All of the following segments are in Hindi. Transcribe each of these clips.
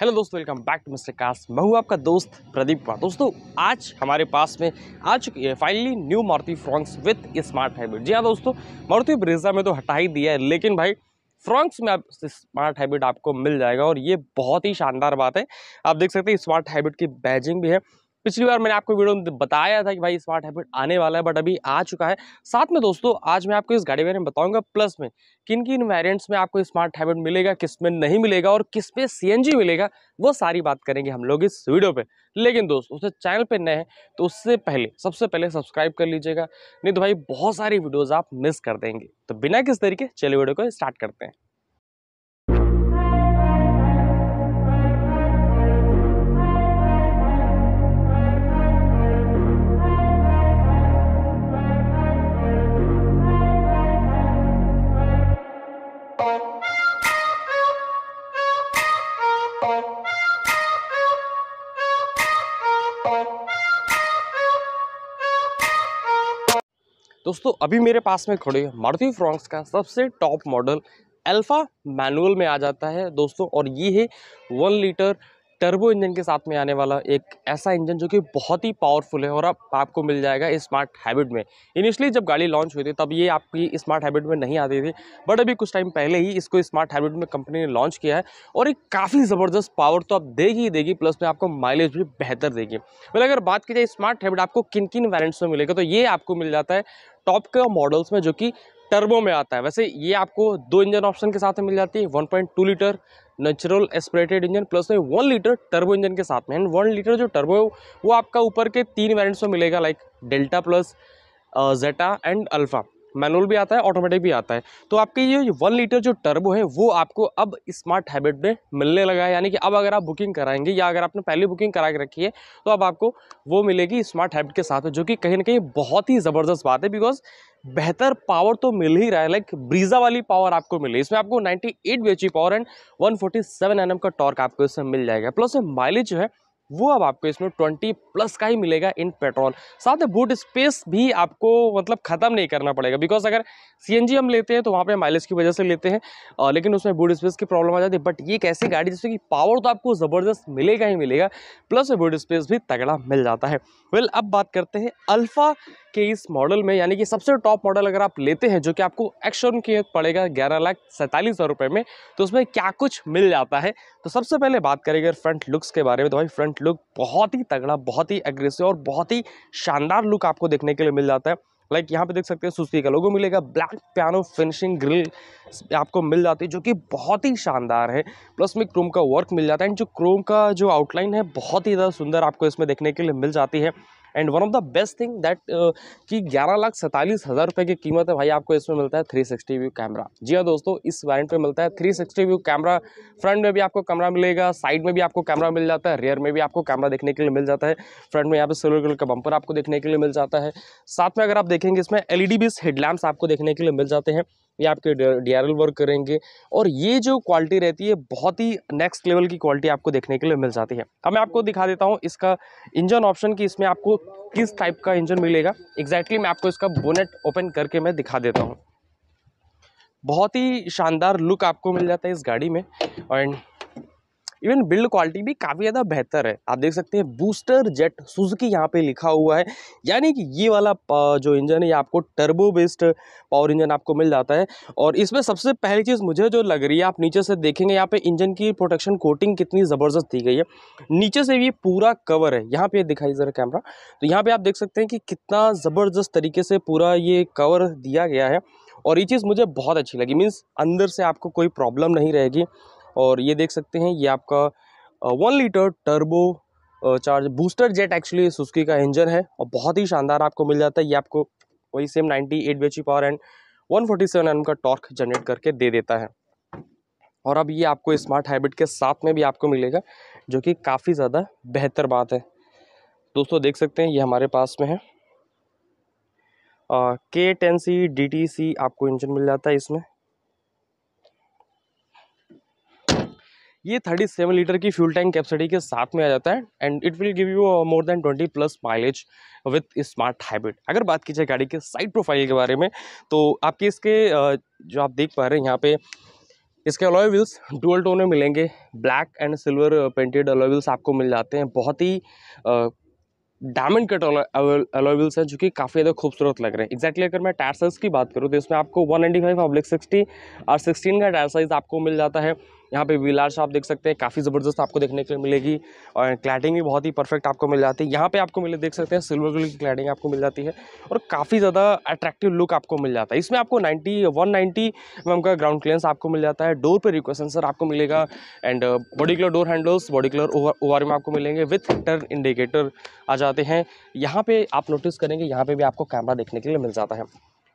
हेलो दोस्तों welcome back to Mr Cast मैं हूँ आपका दोस्त प्रदीप कुमार दोस्तों आज हमारे पास में आ चुकी है finally new Maruti Fronx with smart hybrid जी हाँ दोस्तों मारुति ब्रिजा में तो हटा ही दिया है लेकिन भाई फ्रॉन्क्स में आप स्मार्ट हाइब्रिड आपको मिल जाएगा और ये बहुत ही शानदार बात है आप देख सकते हैं स्मार्ट हाइब्रिड की बैजिंग भी है पिछली बार मैंने आपको वीडियो में बताया था कि भाई स्मार्ट हैबिट आने वाला है बट अभी आ चुका है साथ में दोस्तों आज मैं आपको इस गाड़ी बारे में बताऊंगा प्लस में किन किन वेरियंट्स में आपको स्मार्ट हैबिट मिलेगा किस में नहीं मिलेगा और किस पे सी मिलेगा वो सारी बात करेंगे हम लोग इस वीडियो पर लेकिन दोस्तों उसे चैनल पर नए हैं तो उससे पहले सबसे पहले सब्सक्राइब कर लीजिएगा नहीं तो भाई बहुत सारी वीडियोज़ आप मिस कर देंगे तो बिना किस तरीके चलिए वीडियो को स्टार्ट करते हैं दोस्तों अभी मेरे पास में खड़े मारुति फ्रॉन्क्स का सबसे टॉप मॉडल अल्फ़ा मैनुअल में आ जाता है दोस्तों और ये है वन लीटर टर्बो इंजन के साथ में आने वाला एक ऐसा इंजन जो कि बहुत ही पावरफुल है और अब आपको मिल जाएगा स्मार्ट हैबिट में इनिशियली जब गाड़ी लॉन्च हुई थी तब ये आपकी स्मार्ट हैबिट में नहीं आती थी बट अभी कुछ टाइम पहले ही इसको स्मार्ट हैबिट में कंपनी ने लॉन्च किया है और एक काफ़ी ज़बरदस्त पावर तो आप देगी ही देगी प्लस में आपको माइलेज भी बेहतर देगी मतलब अगर बात की जाए स्मार्ट हैबिट आपको किन किन वैरेंट्स में मिलेगा तो ये आपको मिल जाता है टॉप के मॉडल्स में जो कि टर्बो में आता है वैसे ये आपको दो इंजन ऑप्शन के साथ मिल जाती है 1.2 litre natural aspirated engine plus में वन लीटर टर्बो इंजन के साथ में एंड वन लीटर जो टर्बो है वो आपका ऊपर के तीन वेरियंट्स में मिलेगा like delta plus zeta and alpha manual भी आता है ऑटोमेटिक भी आता है तो आपके ये वन लीटर जो टर्बो है वो आपको अब स्मार्ट हैबिट में मिलने लगा है यानी कि अब अगर आप बुकिंग कराएंगे या अगर आपने पहली बुकिंग करा के रखी है तो अब आपको वो मिलेगी स्मार्ट हैबिट के साथ जो कि कहीं ना कहीं बहुत ही ज़बरदस्त बात है बिकॉज बेहतर पावर तो मिल ही रहा है लाइक ब्रीजा वाली पावर आपको मिले इसमें आपको ninety eight power and one forty का टॉर्क आपको इसमें मिल जाएगा प्लस माइलेज जो है वो अब आपको इसमें ट्वेंटी प्लस का ही मिलेगा इन पेट्रोल साथ में बूट स्पेस भी आपको मतलब ख़त्म नहीं करना पड़ेगा बिकॉज अगर सी हम लेते हैं तो वहाँ पे माइलेज की वजह से लेते हैं आ, लेकिन उसमें बूट स्पेस की प्रॉब्लम आ जाती है बट ये एक ऐसी गाड़ी जिससे कि पावर तो आपको ज़बरदस्त मिलेगा ही मिलेगा प्लस बूट स्पेस भी तगड़ा मिल जाता है वेल well, अब बात करते हैं अल्फ़ा के इस मॉडल में यानी कि सबसे टॉप मॉडल अगर आप लेते हैं जो कि आपको एक्शन की पड़ेगा ग्यारह लाख सैंतालीस हज़ार रुपये में तो उसमें क्या कुछ मिल जाता है तो सबसे पहले बात करेंगे फ्रंट लुक्स के बारे में तो भाई फ्रंट लुक बहुत ही तगड़ा बहुत ही एग्रेसिव और बहुत ही शानदार लुक आपको देखने के लिए मिल जाता है लाइक यहाँ पे देख सकते हैं सुस्ती का लोगो मिलेगा ब्लैक पियानो फिनिशिंग ग्रिल आपको मिल जाती है जो कि बहुत ही शानदार है प्लस में क्रोम का वर्क मिल जाता है एंड जो क्रोम का जो आउटलाइन है बहुत ही ज़्यादा सुंदर आपको इसमें देखने के लिए मिल जाती है and one of the best thing that कि ग्यारह लाख सैंतालीस हज़ार रुपये की कीमत है भाई आपको इसमें मिलता है थ्री सिक्सटी व्यू कैमरा जी हाँ दोस्तों इस वारंट में मिलता है three sixty view camera front में भी आपको कैमरा मिलेगा साइड में भी आपको कैमरा मिल जाता है रेयर में भी आपको कैमरा देखने के लिए मिल जाता है फ्रंट में यहाँ पे सिल्वर कलर का बंपर आपको देखने के लिए मिल जाता है साथ में अगर आप देखेंगे इसमें डी बीस हेडलैम्प्स आपको देखने के लिए मिल जाते हैं ये आपके डी वर्क करेंगे और ये जो क्वालिटी रहती है बहुत ही नेक्स्ट लेवल की क्वालिटी आपको देखने के लिए मिल जाती है अब मैं आपको दिखा देता हूँ इसका इंजन ऑप्शन कि इसमें आपको किस टाइप का इंजन मिलेगा एग्जैक्टली exactly मैं आपको इसका बोनेट ओपन करके मैं दिखा देता हूँ बहुत ही शानदार लुक आपको मिल जाता है इस गाड़ी में एंड इवन बिल्ड क्वालिटी भी काफ़ी ज़्यादा बेहतर है आप देख सकते हैं बूस्टर जेट सुजुकी यहाँ पे लिखा हुआ है यानी कि ये वाला जो इंजन है ये आपको टर्बो बेस्ड पावर इंजन आपको मिल जाता है और इसमें सबसे पहली चीज़ मुझे जो लग रही है आप नीचे से देखेंगे यहाँ पे इंजन की प्रोटेक्शन कोटिंग कितनी ज़बरदस्त दी गई है नीचे से भी पूरा कवर है यहाँ पे दिखाई ज़रा कैमरा तो यहाँ पे आप देख सकते हैं कि कितना ज़बरदस्त तरीके से पूरा ये कवर दिया गया है और ये चीज़ मुझे बहुत अच्छी लगी मीन्स अंदर से आपको कोई प्रॉब्लम नहीं रहेगी और ये देख सकते हैं ये आपका one litre turbo charge booster jet actually Suzuki का इंजन है और बहुत ही शानदार आपको मिल जाता है ये आपको वही same 98 eight B power and 147 forty M का टॉर्क जनरेट करके दे देता है और अब ये आपको स्मार्ट हाइब्रिड के साथ में भी आपको मिलेगा जो कि काफ़ी ज़्यादा बेहतर बात है दोस्तों देख सकते हैं ये हमारे पास में है के ten C D T C आपको इंजन मिल जाता है इसमें ये 37 लीटर की फ्यूल टैंक कैपेसिटी के साथ में आ जाता है and it will give you more than 20 plus mileage with smart hybrid अगर बात की जाए गाड़ी के साइड प्रोफाइल के बारे में तो आपके इसके uh, जो आप देख पा रहे हैं यहाँ पे इसके अलॉय व्हील्स डुअल टोन में मिलेंगे black and silver painted alloy wheels आपको मिल जाते हैं बहुत ही डायमंड कट अलॉय व्हील्स हैं जो कि काफ़ी ज़्यादा खूबसूरत लग रहे हैं एक्जैक्टली exactly अगर मैं टायर साइज़ की बात करूँ तो इसमें आपको 195 नाइन्टी फाइव पब्लिक सिक्सटी और सिक्सटीन का टायर साइज़ आपको मिल जाता है यहाँ पे विलार शॉप देख सकते हैं काफ़ी ज़बरदस्त आपको देखने के लिए मिलेगी और क्लैटिंग भी बहुत ही परफेक्ट आपको मिल जाती है यहाँ पे आपको मिले देख सकते हैं सिल्वर कलर की क्लैटिंग आपको मिल जाती है और काफ़ी ज़्यादा अट्रैक्टिव लुक आपको मिल जाता है इसमें आपको नाइन्टी वन नाइन्टी का ग्राउंड क्लियरेंस आपको मिल जाता है डोर पर रिक्वेस्ट सेंसर आपको मिलेगा and body colour door handles body colour ओ में आपको मिलेंगे विथ टर्न इंडिकेटर आ जाते हैं यहाँ पर आप नोटिस करेंगे यहाँ पर भी आपको कैमरा देखने के लिए मिल जाता है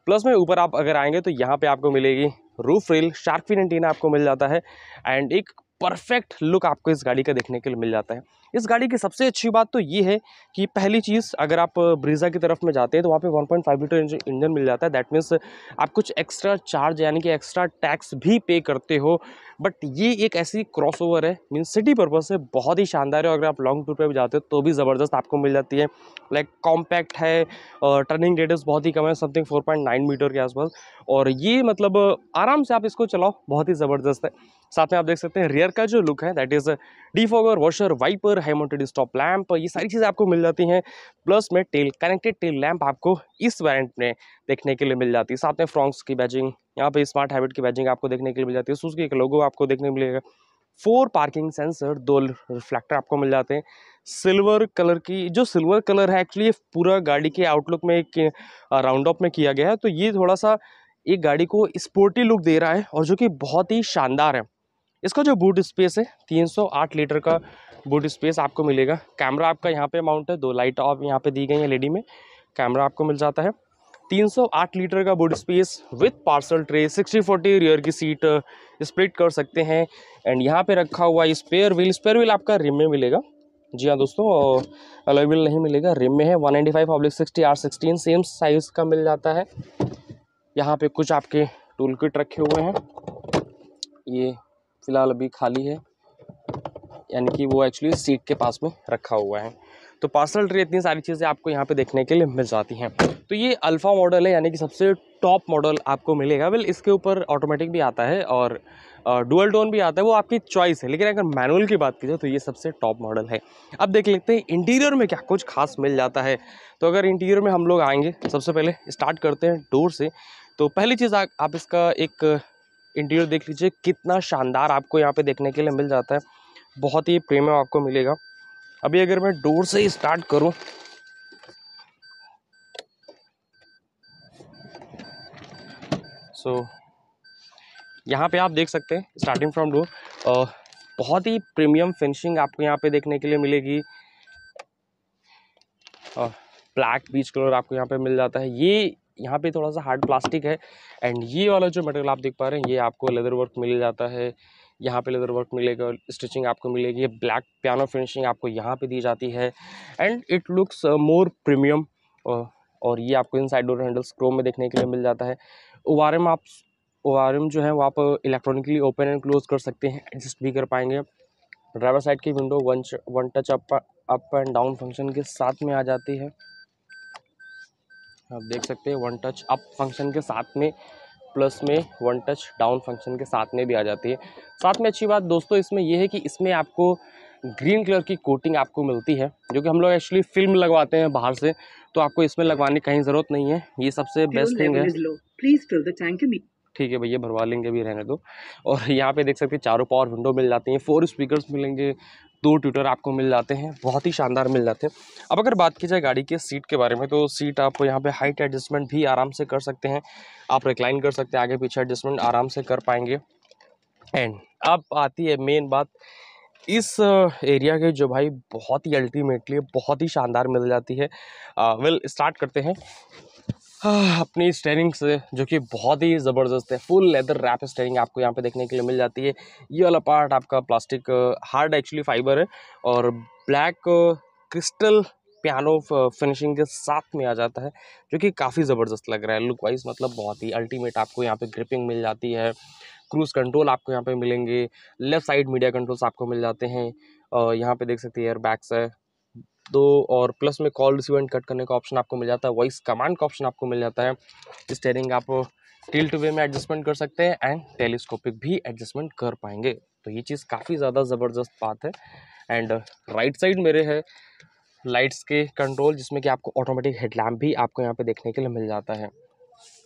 प्लस में ऊपर आप अगर आएंगे तो यहाँ पे आपको मिलेगी roof rail shark fin antenna आपको मिल जाता है एंड एक परफेक्ट लुक आपको इस गाड़ी का देखने के लिए मिल जाता है इस गाड़ी की सबसे अच्छी बात तो ये है कि पहली चीज़ अगर आप ब्रीज़ा की तरफ में जाते हैं तो वहाँ पे 1.5 लीटर इंजन मिल जाता है दैट मीन्स आप कुछ एक्स्ट्रा चार्ज यानी कि एक्स्ट्रा टैक्स भी पे करते हो बट ये एक ऐसी क्रॉसओवर है मीन सिटी पर्पज़ से बहुत ही शानदार है अगर आप लॉन्ग टूर पर भी जाते हो तो भी ज़बरदस्त आपको मिल जाती है लाइक कॉम्पैक्ट है और टर्निंग रेडियस बहुत ही कम है समथिंग फोर मीटर के आसपास और ये मतलब आराम से आप इसको चलाओ बहुत ही ज़बरदस्त है साथ में आप देख सकते हैं रियर का जो लुक है that is defogger washer wiper high mounted stop lamp ये सारी चीज़ें आपको मिल जाती हैं प्लस में टेल कनेक्टेड टेल लैम्प आपको इस वैरेंट में देखने के लिए मिल जाती है साथ में फ्रॉक्स की बैजिंग यहाँ पे स्मार्ट हैबिट की बैजिंग आपको देखने के लिए मिल जाती है के एक लोगो आपको देखने को मिलेगा फोर पार्किंग सेंसर दो रिफ्लेक्टर आपको मिल जाते हैं सिल्वर कलर की जो सिल्वर कलर है एक्चुअली पूरा गाड़ी के आउटलुक में एक राउंड ऑफ में किया गया है तो ये थोड़ा सा एक गाड़ी को स्पोर्टी लुक दे रहा है और जो कि बहुत ही शानदार है इसका जो बूट स्पेस है 308 लीटर का बूट स्पेस आपको मिलेगा कैमरा आपका यहाँ पे अमाउंट है दो लाइट ऑफ यहाँ पे दी गई है लेडी में कैमरा आपको मिल जाता है 308 लीटर का boot space with parcel tray 60 forty rear की सीट स्प्लिट कर सकते हैं एंड यहाँ पे रखा हुआ स्पेयर व्हील स्पेयर व्हील आपका रिम में मिलेगा जी हाँ दोस्तों अवेलेबल नहीं मिलेगा रिम में है वन एंडी five public sixty R sixteen same size का मिल जाता है यहाँ पे कुछ आपके टूल किट रखे हुए हैं ये फ़िलहाल अभी खाली है यानी कि वो एक्चुअली सीट के पास में रखा हुआ है तो पार्सल ट्रे इतनी सारी चीज़ें आपको यहाँ पे देखने के लिए मिल जाती हैं तो ये अल्फ़ा मॉडल है यानी कि सबसे टॉप मॉडल आपको मिलेगा वेल इसके ऊपर ऑटोमेटिक भी आता है और डुअल टोन भी आता है वो आपकी चॉइस है लेकिन अगर मैनुअल की बात की जाए तो ये सबसे टॉप मॉडल है अब देख लेते हैं इंटीरियर में क्या कुछ खास मिल जाता है तो अगर इंटीरियर में हम लोग आएंगे सबसे पहले स्टार्ट करते हैं डोर से तो पहली चीज़ आप इसका एक इंटीरियर देख लीजिए कितना शानदार आपको यहाँ पे देखने के लिए मिल जाता है बहुत ही प्रीमियम आपको मिलेगा अभी अगर मैं डोर से ही स्टार्ट करूँ सो so, यहाँ पे आप देख सकते हैं स्टार्टिंग फ्रॉम डोर बहुत ही प्रीमियम फिनिशिंग आपको यहाँ पे देखने के लिए मिलेगी ब्लैक बीच कलर आपको यहाँ पे मिल जाता है ये यहाँ पे थोड़ा सा हार्ड प्लास्टिक है एंड ये वाला जो मटेरियल आप देख पा रहे हैं ये आपको लेदर वर्क मिल जाता है यहाँ पे लेदर वर्क मिलेगा स्टिचिंग आपको मिलेगी ब्लैक पियानो फिनिशिंग आपको यहाँ पे दी जाती है and it looks more premium और ये आपको inside door handles chrome में देखने के लिए मिल जाता है ओ आप ओ जो है वो आप इलेक्ट्रॉनिकली ओपन एंड क्लोज कर सकते हैं एडजस्ट भी कर पाएंगे ड्राइवर साइड की window one one touch up up and down function के साथ में आ जाती है आप देख सकते हैं वन टच अप फंक्शन के साथ में प्लस में वन टच डाउन फंक्शन के साथ में भी आ जाती है साथ में अच्छी बात दोस्तों इसमें यह है कि इसमें आपको ग्रीन कलर की कोटिंग आपको मिलती है जो कि हम लोग एक्चुअली फिल्म लगवाते हैं बाहर से तो आपको इसमें लगवाने की कहीं ज़रूरत नहीं है ये सबसे बेस्ट थिंग है ठीक है भैया भरवा लेंगे भी रहने दो और यहाँ पे देख सकते हैं चारों पावर विंडो मिल जाती हैं फोर स्पीकर्स मिलेंगे दो ट्यूटर आपको मिल जाते हैं बहुत ही शानदार मिल जाते हैं अब अगर बात की जाए गाड़ी के सीट के बारे में तो सीट आप यहाँ पे हाइट एडजस्टमेंट भी आराम से कर सकते हैं आप रिक्लाइन कर सकते हैं आगे पीछे एडजस्टमेंट आराम से कर पाएंगे एंड अब आती है मेन बात इस एरिया के जो भाई बहुत ही अल्टीमेटली बहुत ही शानदार मिल जाती है वेल स्टार्ट करते हैं अपनी स्टेयरिंग से जो कि बहुत ही ज़बरदस्त है फुल लेदर रैप स्टेयरिंग आपको यहाँ पे देखने के लिए मिल जाती है ये वाला पार्ट आपका प्लास्टिक हार्ड एक्चुअली फाइबर है और ब्लैक क्रिस्टल पियानो फिनिशिंग के साथ में आ जाता है जो कि काफ़ी ज़बरदस्त लग रहा है लुक वाइज मतलब बहुत ही अल्टीमेट आपको यहाँ पे ग्रिपिंग मिल जाती है क्रूज़ कंट्रोल आपको यहाँ पे मिलेंगे लेफ़्ट साइड मीडिया कंट्रोल्स आपको मिल जाते हैं और यहाँ पे देख सकते हैं एयर बैग्स है दो और प्लस में कॉल रिसीव एंड कट करने का ऑप्शन आपको मिल जाता है वॉइस कमांड का ऑप्शन आपको मिल जाता है स्टेयरिंग आप टू वे में एडजस्टमेंट कर सकते हैं एंड टेलीस्कोपिक भी एडजस्टमेंट कर पाएंगे तो ये चीज़ काफ़ी ज़्यादा ज़बरदस्त बात है एंड राइट साइड मेरे है लाइट्स के कंट्रोल जिसमें कि आपको ऑटोमेटिक हेडलैम्प भी आपको यहाँ पे देखने के लिए मिल जाता है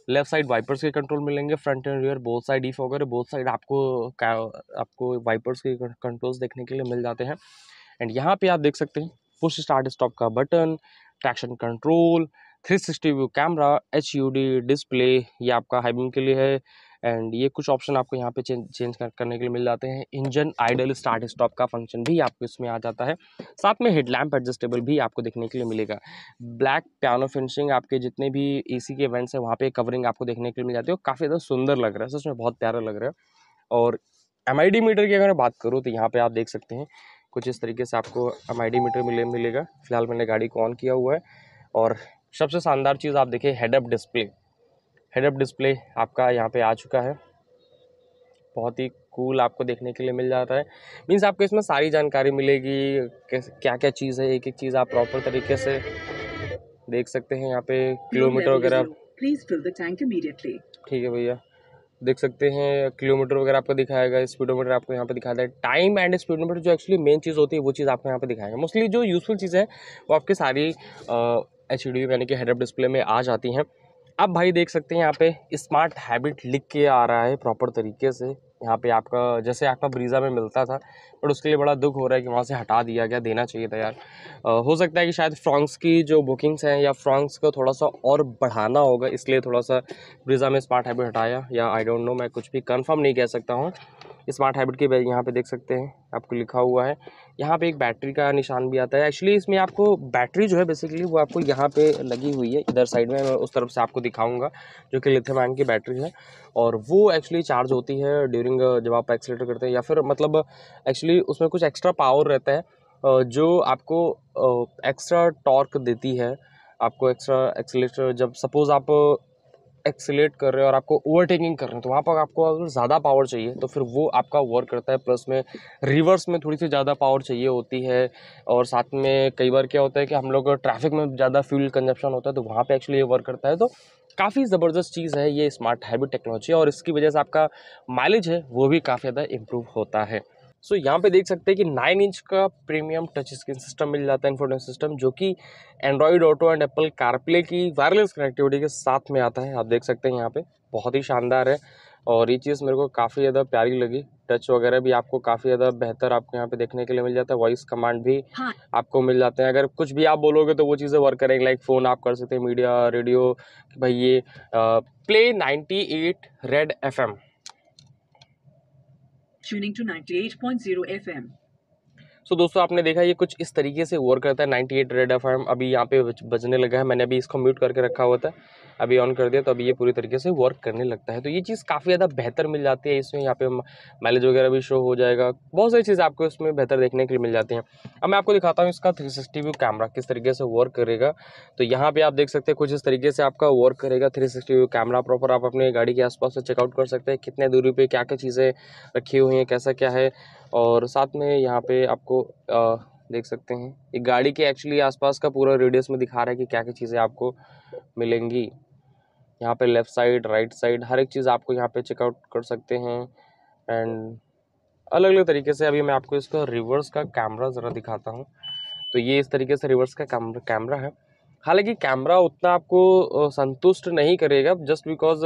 लेफ्ट साइड वाइपर्स के कंट्रोल मिलेंगे front and rear both side ईफ वगैरह बोथ साइड आपको आपको वाइपर्स के कंट्रोल्स देखने के लिए मिल जाते हैं एंड यहाँ पे आप देख सकते हैं पुश स्टार्ट स्टॉप का button traction control 360 view camera H display ये आपका हाइबिंग के लिए है एंड ये कुछ ऑप्शन आपको यहाँ पे चेंज करने के लिए मिल जाते हैं इंजन आइडल स्टार्ट स्टॉप का फंक्शन भी आपको इसमें आ जाता है साथ में हेडलैम्प एडजस्टेबल भी आपको देखने के लिए मिलेगा ब्लैक पियानो फिनिशिंग आपके जितने भी एसी के इवेंट्स हैं वहाँ पे कवरिंग आपको देखने के लिए मिल जाती है काफ़ी ज़्यादा सुंदर लग रहा है सच में बहुत प्यारा लग रहा है और एम मीटर की अगर मैं बात करूँ तो यहाँ पर आप देख सकते हैं कुछ इस तरीके से आपको एम आई मीटर मिले मिलेगा फिलहाल मैंने गाड़ी को ऑन किया हुआ है और सबसे शानदार चीज़ आप देखिए हेडअप डिस्प्ले हेडअप डिस्प्ले आपका यहाँ पे आ चुका है बहुत ही कूल आपको देखने के लिए मिल जाता है मीन्स आपको इसमें सारी जानकारी मिलेगी क्या क्या चीज़ है एक एक चीज़ आप प्रॉपर तरीके से देख सकते हैं यहाँ पे किलोमीटर वगैरह please fill the tank immediately ठीक है भैया देख सकते हैं किलोमीटर वगैरह आपको दिखाएगा स्पीडोमीटर आपको यहाँ पे दिखा दें टाइम एंड स्पीडोमीटर जो एक्चुअली मेन चीज़ होती है वो चीज़ आपको यहाँ पे दिखाएगा मोस्टली जो यूज़फुल चीज़ें है वो आपके सारी एच डी यानी कि हेडअप डिस्प्ले में आ जाती हैं अब भाई देख सकते हैं यहाँ पे स्मार्ट हैबिट लिख के आ रहा है प्रॉपर तरीके से यहाँ पे आपका जैसे आपका ब्रीज़ा में मिलता था बट उसके लिए बड़ा दुख हो रहा है कि वहाँ से हटा दिया गया देना चाहिए था यार आ, हो सकता है कि शायद फ्रॉन्क्स की जो बुकिंग्स हैं या फ्रॉन्क्स को थोड़ा सा और बढ़ाना होगा इसलिए थोड़ा सा ब्रीज़ा में स्मार्ट हैबिट हटाया या आई डोंट नो मैं कुछ भी कन्फर्म नहीं कह सकता हूँ स्मार्ट हैबिट की यहाँ पर देख सकते हैं आपको लिखा हुआ है यहाँ पे एक बैटरी का निशान भी आता है एक्चुअली इसमें आपको बैटरी जो है बेसिकली वो आपको यहाँ पे लगी हुई है इधर साइड में मैं उस तरफ से आपको दिखाऊंगा जो कि लिथियम आयन की बैटरी है और वो एक्चुअली चार्ज होती है ड्यूरिंग जब आप एक्सीटर करते हैं या फिर मतलब एक्चुअली उसमें कुछ एक्स्ट्रा पावर रहता है जो आपको एक्स्ट्रा टॉर्क देती है आपको एक्स्ट्रा एक्सीटर जब सपोज़ आप एक्सेलेट कर रहे हो और आपको ओवरटेकिंग कर रहे हो तो वहाँ पर आपको अगर ज़्यादा पावर चाहिए तो फिर वो आपका वर्क करता है प्लस में रिवर्स में थोड़ी सी ज़्यादा पावर चाहिए होती है और साथ में कई बार क्या होता है कि हम लोग ट्रैफिक में ज़्यादा फ्यूल कंजप्शन होता है तो वहाँ पर एक्चुअली ये वर्क करता है तो काफ़ी ज़बरदस्त चीज़ है ये स्मार्ट हैबिट टेक्नोलॉजी और इसकी वजह से आपका माइलेज है वो भी काफ़ी ज़्यादा इम्प्रूव होता है सो यहाँ पे देख सकते हैं कि नाइन इंच का प्रीमियम टच स्क्रीन सिस्टम मिल जाता है इन्फोटेन सिस्टम जो कि Android Auto and Apple CarPlay की वायरलेस कनेक्टिविटी के साथ में आता है आप देख सकते हैं यहाँ पे बहुत ही शानदार है और ये चीज़ मेरे को काफ़ी ज़्यादा प्यारी लगी टच वगैरह भी आपको काफ़ी ज़्यादा बेहतर आपको यहाँ पे देखने के लिए मिल जाता है वॉइस कमांड भी हाँ। आपको मिल जाते हैं अगर कुछ भी आप बोलोगे तो वो चीज़ें वर्क करेंगे लाइक फ़ोन आप कर सकते हैं मीडिया रेडियो भाई ये प्ले प्ले एट रेड एफ़ tuning to 98.0 FM. सो दोस्तों आपने देखा ये कुछ इस तरीके से वर्क करता है 98 एट रेड एफ अभी यहाँ पे बजने लगा है मैंने अभी इसको म्यूट करके रखा हुआ था अभी ऑन कर दिया तो अभी ये पूरी तरीके से वर्क करने लगता है तो ये चीज़ काफ़ी ज़्यादा बेहतर मिल जाती है इसमें यहाँ पे माइलेज वगैरह भी शो हो जाएगा बहुत सारी चीज़ आपको इसमें बेहतर देखने के लिए मिल जाती हैं अब मैं आपको दिखाता हूँ इसका थ्री सिक्सटी व्यू कैमरा किस तरीके से वर्क करेगा तो यहाँ पर आप देख सकते हैं कुछ इस तरीके से आपका वर्क करेगा three sixty view camera proper आप अपने गाड़ी के आसपास से चेकआउट कर सकते हैं कितने दूरी पर क्या क्या चीज़ें रखी हुई हैं कैसा क्या है और साथ में यहाँ पे आपको आ, देख सकते हैं ये गाड़ी के एक्चुअली आसपास का पूरा रेडियस में दिखा रहा है कि क्या क्या चीज़ें आपको मिलेंगी यहाँ पे लेफ़्ट साइड राइट साइड हर एक चीज़ आपको यहाँ पे चेकआउट कर सकते हैं एंड अलग अलग तरीके से अभी मैं आपको इसका रिवर्स का कैमरा ज़रा दिखाता हूँ तो ये इस तरीके से रिवर्स का कैमरा कैमरा है हालांकि कैमरा उतना आपको संतुष्ट नहीं करेगा जस्ट बिकॉज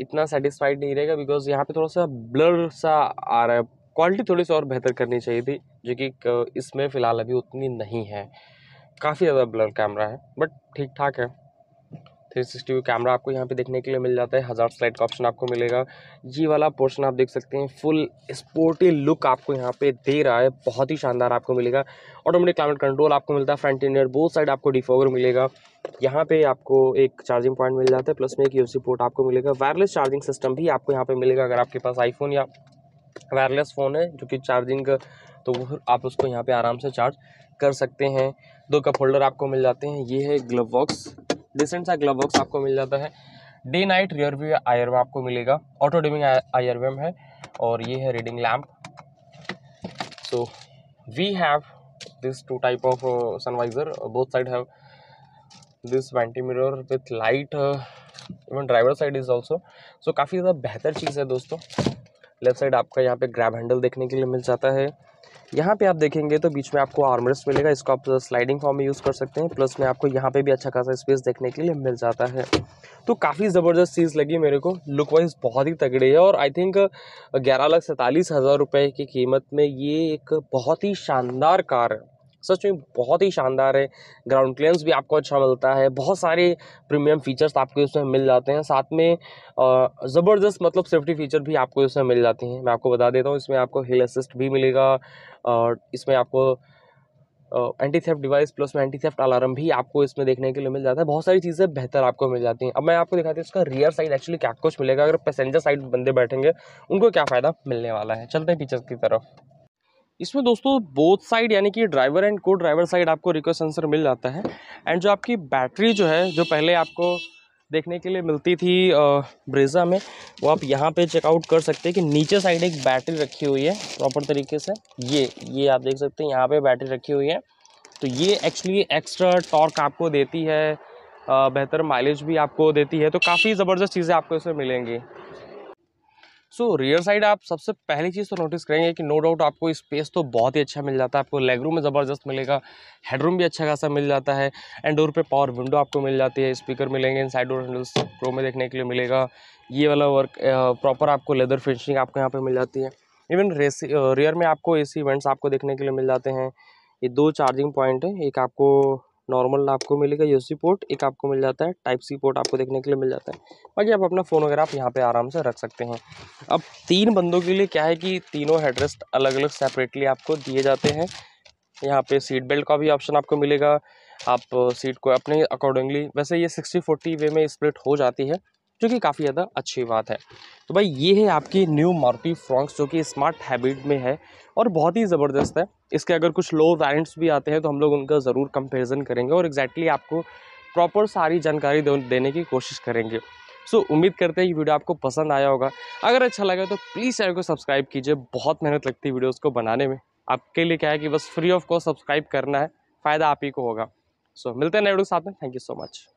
इतना सेटिस्फाइड नहीं रहेगा बिकॉज यहाँ पे थोड़ा सा ब्लर सा आ रहा है क्वालिटी थोड़ी सी और बेहतर करनी चाहिए थी जो कि इसमें फ़िलहाल अभी उतनी नहीं है काफ़ी ज़्यादा ब्लर कैमरा है बट ठीक ठाक है थ्री सिक्सटी कैमरा आपको यहाँ पे देखने के लिए मिल जाता है हज़ार स्लाइड का ऑप्शन आपको मिलेगा ये वाला पोर्शन आप देख सकते हैं फुल स्पोर्टी लुक आपको यहाँ पे दे रहा है बहुत ही शानदार आपको मिलेगा ऑटोमेटिक क्लाइमेट कंट्रोल आपको मिलता है फ्रंट इंडियर बोथ साइड आपको डिफोगर मिलेगा यहाँ पे आपको एक चार्जिंग पॉइंट मिल जाता है प्लस में एक यू पोर्ट आपको मिलेगा वायरलेस चार्जिंग सिस्टम भी आपको यहाँ पर मिलेगा अगर आपके पास आईफोन या वायरलेस फ़ोन है जो कि चार्जिंग तो आप उसको यहाँ पे आराम से चार्ज कर सकते हैं दो कप होल्डर आपको मिल जाते हैं ये है ग्लव बॉक्स डिसेंट सा ग्लव बॉक्स आपको मिल जाता है day night rear view IRVM आपको मिलेगा ऑटो डिमिंग आयरवेम है और ये है reading lamp so we have this two type of sun visor both side have this vanity mirror with light even driver side is also so काफ़ी ज़्यादा बेहतर चीज़ है दोस्तों लेफ्ट साइड आपका यहाँ पे ग्रैब हैंडल देखने के लिए मिल जाता है यहाँ पे आप देखेंगे तो बीच में आपको आर्मरेस्ट मिलेगा इसको आप स्लाइडिंग फॉर्म में यूज़ कर सकते हैं प्लस में आपको यहाँ पे भी अच्छा खासा स्पेस देखने के लिए मिल जाता है तो काफ़ी ज़बरदस्त चीज़ लगी मेरे को लुक वाइज बहुत ही तगड़ी है और आई थिंक ग्यारह लाख सैंतालीस हज़ार रुपये की कीमत में ये एक बहुत ही शानदार कार है सच में बहुत ही शानदार है ग्राउंड क्लियरेंस भी आपको अच्छा मिलता है बहुत सारे प्रीमियम फीचर्स आपको इसमें मिल जाते हैं साथ में ज़बरदस्त मतलब सेफ्टी फीचर भी आपको इसमें मिल जाती हैं मैं आपको बता देता हूँ इसमें आपको हिल असिस्ट भी मिलेगा और इसमें आपको एंटी थेफ्ट डिवाइस प्लस में एंटी थेफ्ट अलार्म भी आपको इसमें देखने के लिए मिल जाता है बहुत सारी चीज़ें बेहतर आपको मिल जाती हैं अब मैं आपको दिखाती हूँ इसका रियर साइड एक्चुअली क्या कुछ मिलेगा अगर पैसेंजर साइड बंदे बैठेंगे उनको क्या फ़ायदा मिलने वाला है चलते हैं फीचर्स की तरफ इसमें दोस्तों बोथ साइड यानी कि driver and co driver side आपको रिक्वेस्ट सेंसर मिल जाता है एंड जो आपकी बैटरी जो है जो पहले आपको देखने के लिए मिलती थी ब्रेजा में वो आप यहाँ पे चेकआउट कर सकते हैं कि नीचे साइड एक बैटरी रखी हुई है प्रॉपर तरीके से ये ये आप देख सकते हैं यहाँ पे बैटरी रखी हुई है तो ये एक्चुअली एक्स्ट्रा टॉर्क आपको देती है बेहतर माइलेज भी आपको देती है तो काफ़ी ज़बरदस्त चीज़ें आपको इसमें मिलेंगी सो रियर साइड आप सबसे पहली चीज़ तो नोटिस करेंगे कि नो डाउट आपको स्पेस तो बहुत ही अच्छा मिल जाता है आपको लेग रूम में ज़बरदस्त मिलेगा हेडरूम भी अच्छा खासा मिल जाता है एंड डोर पे पावर विंडो आपको मिल जाती है स्पीकर मिलेंगे inside door handles pro में देखने के लिए मिलेगा ये वाला वर्क प्रॉपर आपको लेदर फिनिशिंग आपको यहाँ पर मिल जाती है इवन रेसी रियर में आपको ए सी इवेंट्स आपको देखने के लिए मिल जाते हैं ये दो चार्जिंग पॉइंट है एक आपको नॉर्मल आपको मिलेगा यूएसबी पोर्ट एक आपको मिल जाता है टाइप सी पोर्ट आपको देखने के लिए मिल जाता है बाकी आप अपना फ़ोन वगैरह आप यहाँ पे आराम से रख सकते हैं अब तीन बंदों के लिए क्या है कि तीनों हेडरेस्ट अलग अलग सेपरेटली आपको दिए जाते हैं यहाँ पे सीट बेल्ट का भी ऑप्शन आपको मिलेगा आप सीट को अपने अकॉर्डिंगली वैसे ये सिक्सटी फोर्टी वे में स्प्लिट हो जाती है जो कि काफ़ी ज़्यादा अच्छी बात है तो भाई ये है आपकी न्यू मारुति फ्रॉक्स जो कि स्मार्ट हैबिट में है और बहुत ही ज़बरदस्त है इसके अगर कुछ लो वैरेंट्स भी आते हैं तो हम लोग उनका ज़रूर कंपेरिजन करेंगे और एग्जैक्टली आपको प्रॉपर सारी जानकारी देने की कोशिश करेंगे सो so, उम्मीद करते हैं कि वीडियो आपको पसंद आया होगा अगर अच्छा लगा तो प्लीज़ चैनल को सब्सक्राइब कीजिए बहुत मेहनत लगती है वीडियोज़ को बनाने में आपके लिए क्या है कि बस फ्री ऑफ कॉस्ट सब्सक्राइब करना है फ़ायदा आप ही को होगा सो so, मिलते हैं नए वीडियो साथ में थैंक यू सो मच